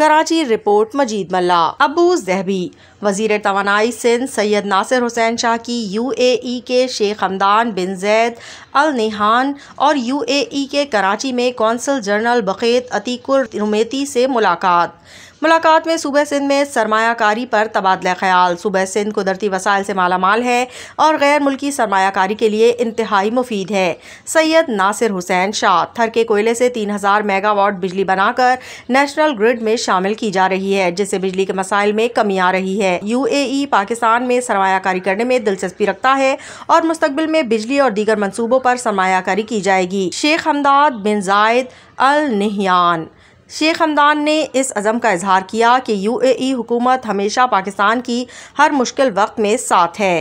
Karachi report Majeed Malla Abu Zehbi Wazir तोानाई सिंध सैयद नासिर हुसैन शाह की U A ई के शेख हमदान बिन जैद अल निहान और यू ए ई के कराची में कौंसल जनरल बकैत अतीकुर से मुलाकात मुलाकात में सूबह सिंध में सरमाकारी पर तबादला ख्याल सूबह सिंध कुदरती वसायल से मालामाल है और गैर मुल्की सरमाकारी के लिए इंतहाई मुफीद है सैयद नासिर हुसैन शाह थर के कोयले से तीन हज़ार मेगावाट बिजली बनाकर नेशनल ग्रिड में शामिल की जा रही है जिससे बिजली के मसाइल में कमी आ रही है यू ए पाकिस्तान में सरमाकारी करने में दिलचस्पी रखता है और मुस्तबिल में बिजली और दीगर मनसूबों पर सरमाकारी की जाएगी शेख हमदाद बिन जायद अल नहयान शेख हमदान ने इस अज़म का इजहार किया कि यू ए हुकूमत हमेशा पाकिस्तान की हर मुश्किल वक्त में साथ है